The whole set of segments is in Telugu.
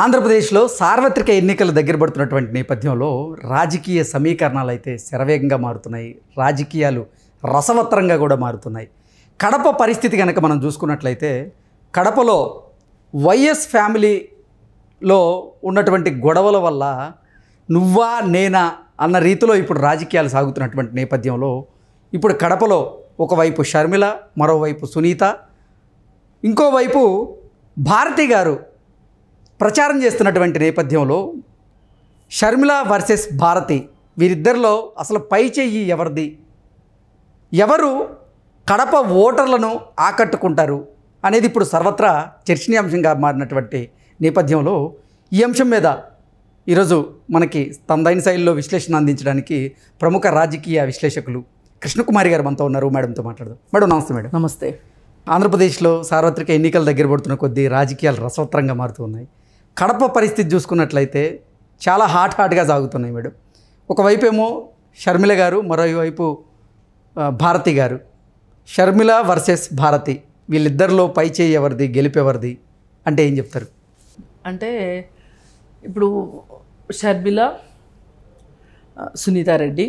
ఆంధ్రప్రదేశ్లో సార్వత్రిక ఎన్నికలు దగ్గర పడుతున్నటువంటి నేపథ్యంలో రాజకీయ సమీకరణాలు అయితే శరవేగంగా మారుతున్నాయి రాజకీయాలు రసవత్తరంగా కూడా మారుతున్నాయి కడప పరిస్థితి కనుక మనం చూసుకున్నట్లయితే కడపలో వైఎస్ ఫ్యామిలీలో ఉన్నటువంటి గొడవల వల్ల నువ్వా నేనా అన్న రీతిలో ఇప్పుడు రాజకీయాలు సాగుతున్నటువంటి నేపథ్యంలో ఇప్పుడు కడపలో ఒకవైపు షర్మిల మరోవైపు సునీత ఇంకోవైపు భారతి గారు ప్రచారం చేస్తున్నటువంటి నేపథ్యంలో షర్మిల వర్సెస్ భారతి వీరిద్దరిలో అసలు పై చెయ్యి ఎవరిది ఎవరు కడప ఓటర్లను ఆకట్టుకుంటారు అనేది ఇప్పుడు సర్వత్రా చర్చనీయాంశంగా మారినటువంటి నేపథ్యంలో ఈ అంశం మీద ఈరోజు మనకి తనదైన శైలిలో విశ్లేషణ అందించడానికి ప్రముఖ రాజకీయ విశ్లేషకులు కృష్ణకుమారి గారు మనతో ఉన్నారు మేడంతో మాట్లాడదాం మేడం నమస్తే మేడం నమస్తే ఆంధ్రప్రదేశ్లో సార్వత్రిక ఎన్నికల దగ్గర పడుతున్న కొద్దీ రాజకీయాలు రసవత్రంగా మారుతున్నాయి కడప పరిస్థితి చూసుకున్నట్లయితే చాలా హాట్ హాట్గా సాగుతున్నాయి మేడం ఒకవైపు ఏమో షర్మిల గారు మరోవైపు భారతి గారు షర్మిల వర్సెస్ భారతి వీళ్ళిద్దరిలో పై చేయి ఎవరిది గెలిపెవరిది అంటే ఏం చెప్తారు అంటే ఇప్పుడు షర్మిల సునీతారెడ్డి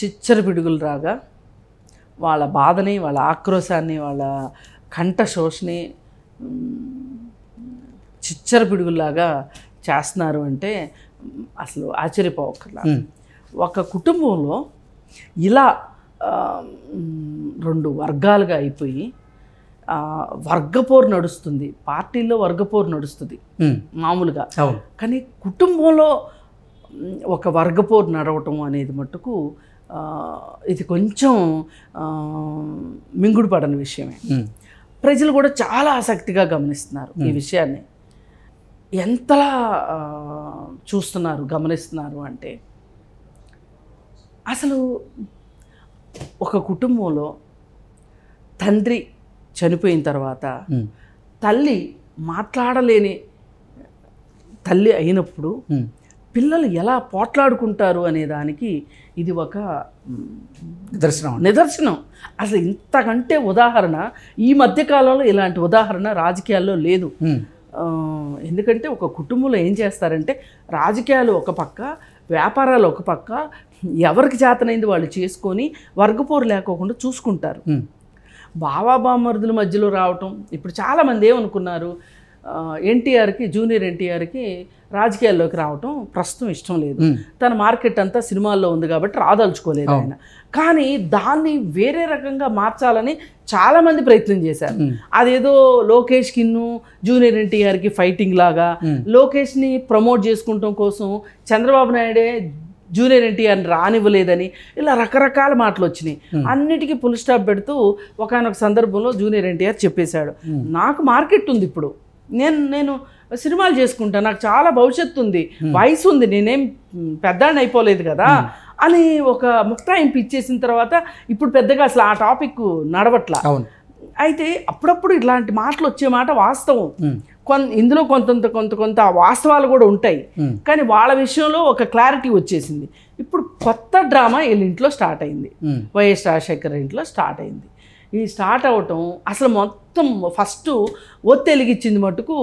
చిచ్చర పిడుగులు రాగా వాళ్ళ బాధని వాళ్ళ ఆక్రోశాన్ని వాళ్ళ కంఠ శోషని చిచ్చర పిడుగులాగా చేస్తున్నారు అంటే అసలు ఆశ్చర్యపోవక్కర్లా ఒక కుటుంబంలో ఇలా రెండు వర్గాలుగా అయిపోయి వర్గపోరు నడుస్తుంది పార్టీలో వర్గపోరు నడుస్తుంది మామూలుగా కానీ కుటుంబంలో ఒక వర్గపోరు నడవటం అనేది మటుకు ఇది కొంచెం మింగుడు పడని విషయమే ప్రజలు కూడా చాలా ఆసక్తిగా గమనిస్తున్నారు ఈ విషయాన్ని ఎంతలా చూస్తున్నారు గమనిస్తున్నారు అంటే అసలు ఒక కుటుంబంలో తండ్రి చనిపోయిన తర్వాత తల్లి మాట్లాడలేని తల్లి అయినప్పుడు పిల్లలు ఎలా పోట్లాడుకుంటారు అనే దానికి ఇది ఒక నిదర్శనం నిదర్శనం అసలు ఇంతకంటే ఉదాహరణ ఈ మధ్యకాలంలో ఇలాంటి ఉదాహరణ రాజకీయాల్లో లేదు ఎందుకంటే ఒక కుటుంబంలో ఏం చేస్తారంటే రాజకీయాలు ఒక పక్క వ్యాపారాలు ఒక పక్క ఎవరికి చేతనైంది వాళ్ళు చేసుకొని వర్గపోరు లేకోకుండా చూసుకుంటారు బావా బామరుదుల మధ్యలో రావటం ఇప్పుడు చాలామంది ఏమనుకున్నారు ఎన్టీఆర్కి జూనియర్ ఎన్టీఆర్కి రాజకీయాల్లోకి రావటం ప్రస్తుతం ఇష్టం లేదు తన మార్కెట్ అంతా సినిమాల్లో ఉంది కాబట్టి రాదలుచుకోలేదు ఆయన కానీ దాన్ని వేరే రకంగా మార్చాలని చాలామంది ప్రయత్నం చేశారు అదేదో లోకేష్ కిన్ను జూనియర్ ఎన్టీఆర్కి ఫైటింగ్ లాగా లోకేష్ని ప్రమోట్ చేసుకుంటాం కోసం చంద్రబాబు నాయుడే జూనియర్ ఎన్టీఆర్ రానివ్వలేదని ఇలా రకరకాల మాటలు వచ్చినాయి అన్నిటికీ ఫుల్ స్టాప్ పెడుతూ ఒకనొక సందర్భంలో జూనియర్ ఎన్టీఆర్ చెప్పేశాడు నాకు మార్కెట్ ఉంది ఇప్పుడు నేను నేను సినిమాలు చేసుకుంటా నాకు చాలా భవిష్యత్తు ఉంది వయసు ఉంది నేనేం పెద్దాన్ని అయిపోలేదు కదా అని ఒక ముక్తాయింపు ఇచ్చేసిన తర్వాత ఇప్పుడు పెద్దగా అసలు ఆ టాపిక్ నడవట్లా అయితే అప్పుడప్పుడు ఇట్లాంటి మాటలు వచ్చే మాట వాస్తవం కొంత ఇందులో కొంత కొంత కొంత వాస్తవాలు కూడా ఉంటాయి కానీ వాళ్ళ విషయంలో ఒక క్లారిటీ వచ్చేసింది ఇప్పుడు కొత్త డ్రామా వీళ్ళ ఇంట్లో స్టార్ట్ అయింది వైఎస్ రాజశేఖర్ ఇంట్లో స్టార్ట్ అయింది ఇది స్టార్ట్ అవ్వటం అసలు మొత్తం ఫస్ట్ ఒత్తిలిగిచ్చింది మటుకు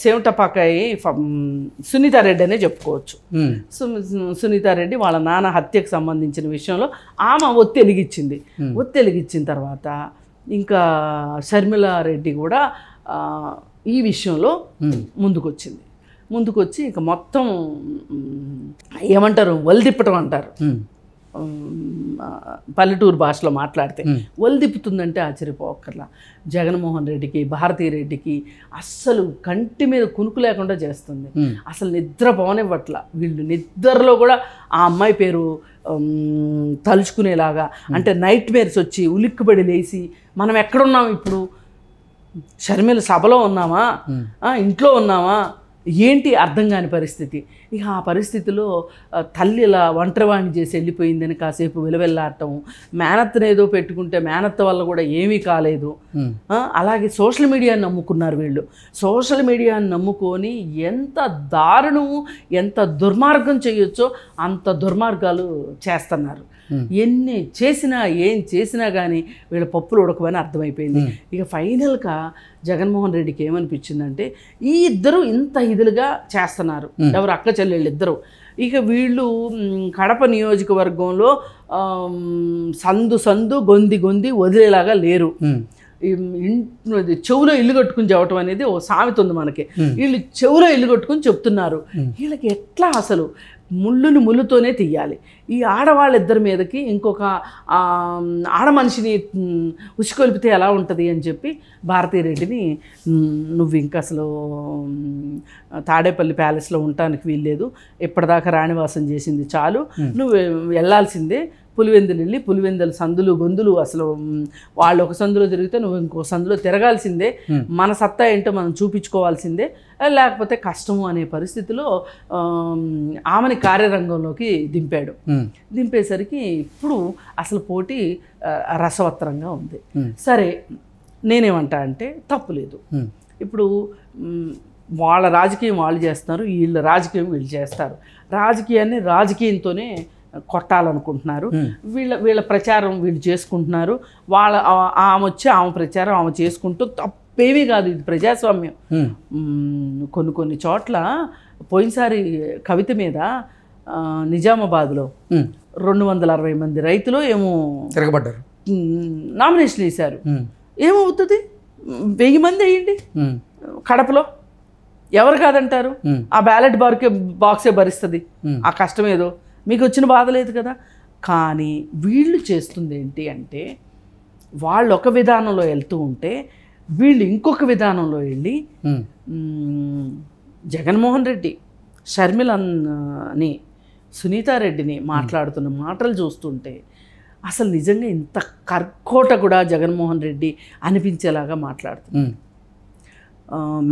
సేవటపాకాయి సునీతారెడ్డి అనే చెప్పుకోవచ్చు సునీతారెడ్డి వాళ్ళ నాన్న హత్యకు సంబంధించిన విషయంలో ఆమె ఒత్తిలిగిచ్చింది ఒత్తిలిగిచ్చిన తర్వాత ఇంకా షర్మిలారెడ్డి కూడా ఈ విషయంలో ముందుకొచ్చింది ముందుకొచ్చి ఇంకా మొత్తం ఏమంటారు వలదిప్పటం అంటారు పల్లెటూరు భాషలో మాట్లాడితే ఒలిదిప్పుతుందంటే ఆశ్చర్యపోకర్లా జగన్మోహన్ రెడ్డికి భారతీ రెడ్డికి అస్సలు కంటి మీద కునుకు లేకుండా చేస్తుంది అసలు నిద్ర పోనివ్వట్ల వీళ్ళు నిద్రలో కూడా ఆ అమ్మాయి పేరు తలుచుకునేలాగా అంటే నైట్ మేర్స్ వచ్చి ఉలిక్కుబడి లేచి మనం ఎక్కడున్నాం ఇప్పుడు షర్మిల సభలో ఉన్నామా ఇంట్లో ఉన్నామా ఏంటి అర్థం కాని పరిస్థితి ఇక ఆ పరిస్థితిలో తల్లి ఇలా ఒంటరివాణి చేసి వెళ్ళిపోయిందని కాసేపు విలువెల్లాడటం ఏదో పెట్టుకుంటే మేనత్త వల్ల కూడా ఏమీ కాలేదు అలాగే సోషల్ మీడియాని నమ్ముకున్నారు వీళ్ళు సోషల్ మీడియాని నమ్ముకొని ఎంత దారుణం ఎంత దుర్మార్గం చేయొచ్చో అంత దుర్మార్గాలు చేస్తున్నారు ఎన్ని చేసినా ఏం చేసినా కానీ వీళ్ళ పప్పులు ఉడకమని అర్థమైపోయింది ఇక ఫైనల్గా జగన్మోహన్ రెడ్డికి ఏమనిపించిందంటే ఈ ఇద్దరు ఇంత ఇదిలుగా చేస్తున్నారు ఎవరు అక్క చెల్లెళ్ళు ఇద్దరు ఇక వీళ్ళు కడప నియోజకవర్గంలో సందు సందు గొంది గొంది వదిలేలాగా లేరు చెవులో ఇల్లు కట్టుకుని చెప్పటం అనేది ఓ సామెత ఉంది మనకి వీళ్ళు చెవులో ఇల్లు కట్టుకుని చెప్తున్నారు వీళ్ళకి ఎట్లా అసలు ముళ్ళుని ముళ్ళుతోనే తీయాలి ఈ ఆడవాళ్ళిద్దరి మీదకి ఇంకొక ఆడ మనిషిని ఉసికొలిపితే ఎలా ఉంటుంది అని చెప్పి భారతీరెడ్డిని నువ్వు ఇంకా అసలు తాడేపల్లి ప్యాలెస్లో ఉండటానికి వీల్లేదు ఇప్పటిదాకా రాణివాసం చేసింది చాలు నువ్వు వెళ్ళాల్సిందే పులివెందులు వెళ్ళి పులివెందులు సందులు గొంతులు అసలు వాళ్ళు ఒక సందులో తిరిగితే నువ్వు ఇంకో సందులో తిరగాల్సిందే మన సత్తా ఏంటో మనం చూపించుకోవాల్సిందే లేకపోతే కష్టము అనే పరిస్థితిలో ఆమెని కార్యరంగంలోకి దింపాడు దింపేసరికి ఇప్పుడు అసలు పోటీ రసవత్తరంగా ఉంది సరే నేనేమంటా అంటే తప్పులేదు ఇప్పుడు వాళ్ళ రాజకీయం వాళ్ళు చేస్తున్నారు వీళ్ళ రాజకీయం వీళ్ళు చేస్తారు రాజకీయాన్ని రాజకీయంతోనే కొట్టాలనుకుంటున్నారు వీళ్ళ వీళ్ళ ప్రచారం వీళ్ళు చేసుకుంటున్నారు వాళ్ళ ఆమె వచ్చి ఆమె ప్రచారం ఆమె చేసుకుంటూ తప్పేమీ కాదు ఇది ప్రజాస్వామ్యం కొన్ని కొన్ని చోట్ల పోయినసారి కవిత మీద నిజామాబాద్లో రెండు వందల అరవై మంది రైతులు ఏమో తిరగబడ్డారు నామినేషన్ వేశారు ఏమవుతుంది వెయ్యి మంది అయ్యండి కడపలో ఎవరు కాదంటారు ఆ బ్యాలెట్ బార్కే బాక్సే భరిస్తుంది ఆ కష్టం ఏదో మీకు వచ్చిన బాధ లేదు కదా కానీ వీళ్ళు చేస్తుంది ఏంటి అంటే వాళ్ళు ఒక విధానంలో వెళ్తూ ఉంటే వీళ్ళు ఇంకొక విధానంలో వెళ్ళి జగన్మోహన్ రెడ్డి షర్మిలని సునీతారెడ్డిని మాట్లాడుతున్న మాటలు చూస్తుంటే అసలు నిజంగా ఇంత కర్కోట కూడా జగన్మోహన్ రెడ్డి అనిపించేలాగా మాట్లాడుతుంది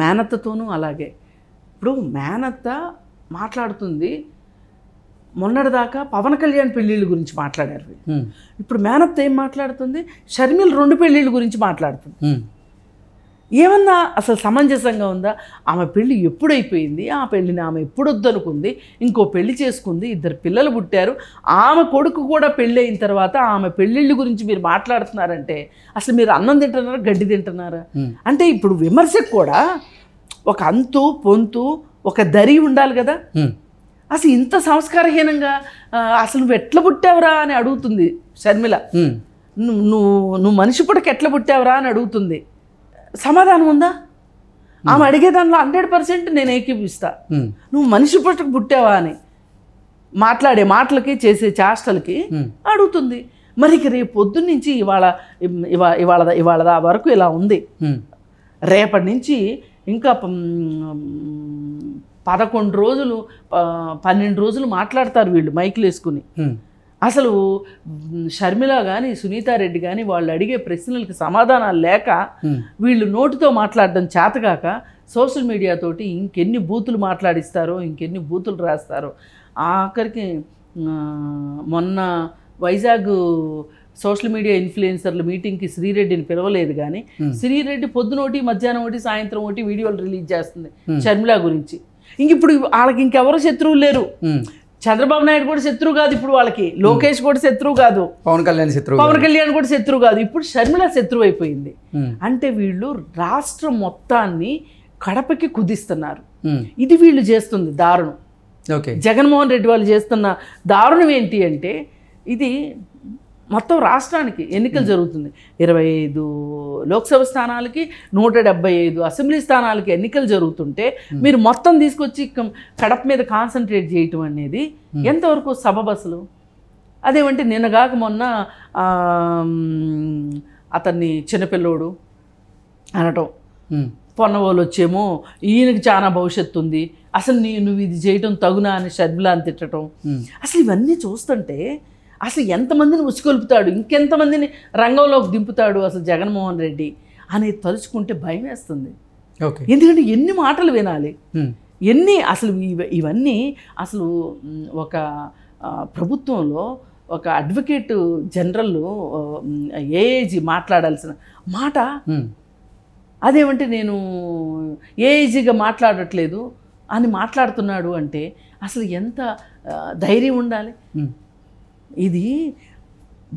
మేనత్తతోనూ అలాగే ఇప్పుడు మేనత్త మాట్లాడుతుంది మొన్నటిదాకా పవన్ కళ్యాణ్ పెళ్ళిళ్ళ గురించి మాట్లాడారు ఇప్పుడు మేనత్త ఏం మాట్లాడుతుంది షర్మిల్ రెండు పెళ్ళిళ్ళ గురించి మాట్లాడుతుంది ఏమన్నా అసలు సమంజసంగా ఉందా ఆమె పెళ్ళి ఎప్పుడైపోయింది ఆ పెళ్ళిని ఆమె ఎప్పుడు వద్దనుకుంది ఇంకో పెళ్లి చేసుకుంది ఇద్దరు పిల్లలు పుట్టారు ఆమె కొడుకు కూడా పెళ్ళి అయిన తర్వాత ఆమె పెళ్ళిళ్ళు గురించి మీరు మాట్లాడుతున్నారంటే అసలు మీరు అన్నం తింటున్నారా గడ్డి తింటున్నారా అంటే ఇప్పుడు విమర్శకు కూడా ఒక అంతు పొంతు ఒక దరి ఉండాలి కదా అసలు ఇంత సంస్కారహీనంగా అసలు నువ్వు ఎట్లా పుట్టావురా అని అడుగుతుంది షర్మిల నువ్వు నువ్వు మనిషి పుట్టక ఎట్లా పుట్టావురా అని అడుగుతుంది సమాధానం ఉందా ఆమె అడిగే దానిలో హండ్రెడ్ పర్సెంట్ నేను ఏకీపిస్తా నువ్వు మనిషి పుట్టుకు పుట్టావా అని మాట్లాడే మాటలకి చేసే చేష్టలకి అడుగుతుంది మరి రేపు పొద్దున్న నుంచి ఇవాళ ఇవాళ ఇవాళ వరకు ఇలా ఉంది రేపటి నుంచి ఇంకా పదకొండు రోజులు పన్నెండు రోజులు మాట్లాడతారు వీళ్ళు మైకులు వేసుకుని అసలు షర్మిల కానీ సునీతారెడ్డి కానీ వాళ్ళు అడిగే ప్రశ్నలకు సమాధానాలు లేక వీళ్ళు నోటితో మాట్లాడడం చేతగాక సోషల్ మీడియాతోటి ఇంకెన్ని బూతులు మాట్లాడిస్తారో ఇంకెన్ని బూతులు రాస్తారో ఆఖరికి మొన్న వైజాగ్ సోషల్ మీడియా ఇన్ఫ్లుయెన్సర్ల మీటింగ్కి శ్రీరెడ్డిని పిలవలేదు కానీ శ్రీరెడ్డి పొద్దునోటి మధ్యాహ్నం ఒకటి సాయంత్రం ఒకటి వీడియోలు రిలీజ్ చేస్తుంది షర్మిల గురించి ఇంక ఇప్పుడు వాళ్ళకి ఇంకెవరు శత్రువులు లేరు చంద్రబాబు నాయుడు కూడా శత్రువు కాదు ఇప్పుడు వాళ్ళకి లోకేష్ కూడా శత్రువు కాదు పవన్ కళ్యాణ్ శత్రువు పవన్ కళ్యాణ్ కూడా శత్రువు కాదు ఇప్పుడు షర్మిల శత్రువు అయిపోయింది అంటే వీళ్ళు రాష్ట్రం మొత్తాన్ని కడపకి కుదిస్తున్నారు ఇది వీళ్ళు చేస్తుంది దారుణం ఓకే జగన్మోహన్ రెడ్డి వాళ్ళు చేస్తున్న దారుణం ఏంటి అంటే ఇది మొత్తం రాష్ట్రానికి ఎన్నికలు జరుగుతుంది ఇరవై ఐదు లోక్సభ స్థానాలకి నూట డెబ్బై ఐదు అసెంబ్లీ స్థానాలకి ఎన్నికలు జరుగుతుంటే మీరు మొత్తం తీసుకొచ్చి కడప మీద కాన్సన్ట్రేట్ చేయటం అనేది ఎంతవరకు సభ బస్సులు అదేమంటే నిన్నగాక మొన్న అతన్ని చిన్నపిల్లోడు అనటం పొన్నవాళ్ళు వచ్చేమో ఈయనకి చాలా భవిష్యత్తు ఉంది అసలు నీ నువ్వు ఇది చేయటం తగునా అని అని తిట్టడం అసలు ఇవన్నీ చూస్తుంటే అసలు ఎంతమందిని ఉసుకొల్పుతాడు ఇంకెంతమందిని రంగంలోకి దింపుతాడు అసలు జగన్మోహన్ రెడ్డి అనేది తలుచుకుంటే భయం వేస్తుంది ఎందుకంటే ఎన్ని మాటలు వినాలి ఎన్ని అసలు ఇవన్నీ అసలు ఒక ప్రభుత్వంలో ఒక అడ్వకేట్ జనరల్ ఏఏజీ మాట్లాడాల్సిన మాట అదేమంటే నేను ఏఏజీగా మాట్లాడట్లేదు అని మాట్లాడుతున్నాడు అంటే అసలు ఎంత ధైర్యం ఉండాలి ఇది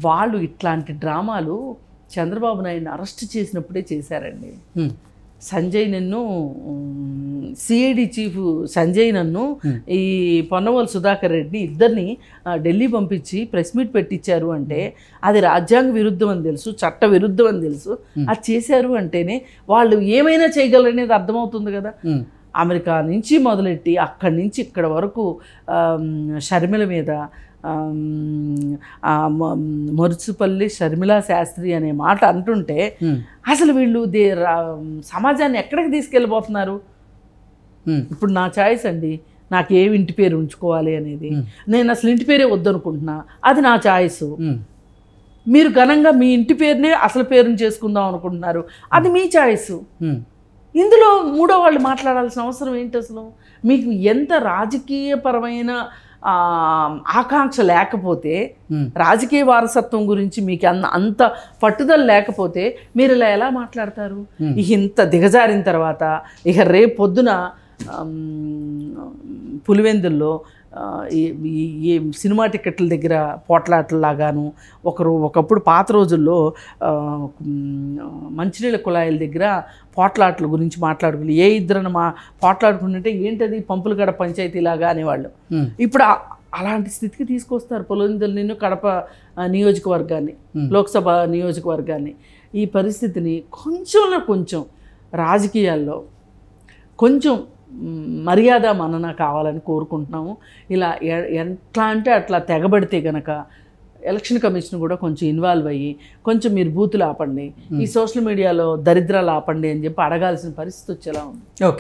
వాళ్ళు ఇట్లాంటి డ్రామాలు చంద్రబాబు నాయుడిని అరెస్ట్ చేసినప్పుడే చేశారండి సంజయ్ నన్ను సిఐడి చీఫ్ సంజయ్ నన్ను ఈ పొన్నవల్ సుధాకర్ రెడ్డి ఇద్దరిని ఢిల్లీ పంపించి ప్రెస్ మీట్ పెట్టించారు అంటే అది రాజ్యాంగ విరుద్ధం అని తెలుసు చట్ట విరుద్ధం అని తెలుసు అది చేశారు అంటేనే వాళ్ళు ఏమైనా చేయగలరనేది అర్థమవుతుంది కదా అమెరికా నుంచి మొదలెట్టి అక్కడి నుంచి ఇక్కడ వరకు షర్మిల మీద మరుచుపల్లి షర్మిలా శాస్త్రి అనే మాట అంటుంటే అసలు వీళ్ళు దే సమాజాన్ని ఎక్కడికి తీసుకెళ్ళిపోతున్నారు ఇప్పుడు నా చాయిస్ అండి నాకు ఏ ఇంటి పేరు ఉంచుకోవాలి అనేది నేను అసలు ఇంటి పేరే వద్దనుకుంటున్నా అది నా చాయిస్ మీరు ఘనంగా మీ ఇంటి పేరునే అసలు పేరుని చేసుకుందాం అనుకుంటున్నారు అది మీ చాయిస్ ఇందులో మూడో వాళ్ళు మాట్లాడాల్సిన అవసరం ఏంటి అసలు మీకు ఎంత రాజకీయపరమైన ఆకాంక్ష లేకపోతే రాజకీయ వారసత్వం గురించి మీకు అన్న అంత పట్టుదల లేకపోతే మీరు ఇలా ఎలా మాట్లాడతారు ఇక ఇంత దిగజారిన తర్వాత ఇక రేపు పొద్దున పులివెందుల్లో ఈ సినిమా టికెట్ల దగ్గర పోట్లాటలాగాను ఒకరు ఒకప్పుడు పాత రోజుల్లో మంచినీళ్ళ కుళాయిల దగ్గర పోట్లాటల గురించి మాట్లాడుకుని ఏ ఇద్దరు మా పోట్లాడుకుంటుంటే ఏంటది పంపుల గడ లాగా అనేవాళ్ళు ఇప్పుడు అలాంటి స్థితికి తీసుకొస్తారు పొలందలు నిన్ను కడప నియోజకవర్గాన్ని లోక్సభ నియోజకవర్గాన్ని ఈ పరిస్థితిని కొంచెంలో కొంచెం రాజకీయాల్లో కొంచెం మర్యాద మనన కావాలని కోరుకుంటున్నాము ఇలా ఎట్లా అంటే అట్లా తెగబడితే గనక ఎలక్షన్ కమిషన్ కూడా కొంచెం ఇన్వాల్వ్ అయ్యి కొంచెం మీరు బూతులు ఆపండి ఈ సోషల్ మీడియాలో దరిద్రాలు ఆపండి అని చెప్పి అడగాల్సిన పరిస్థితి వచ్చేలా ఉంది ఓకే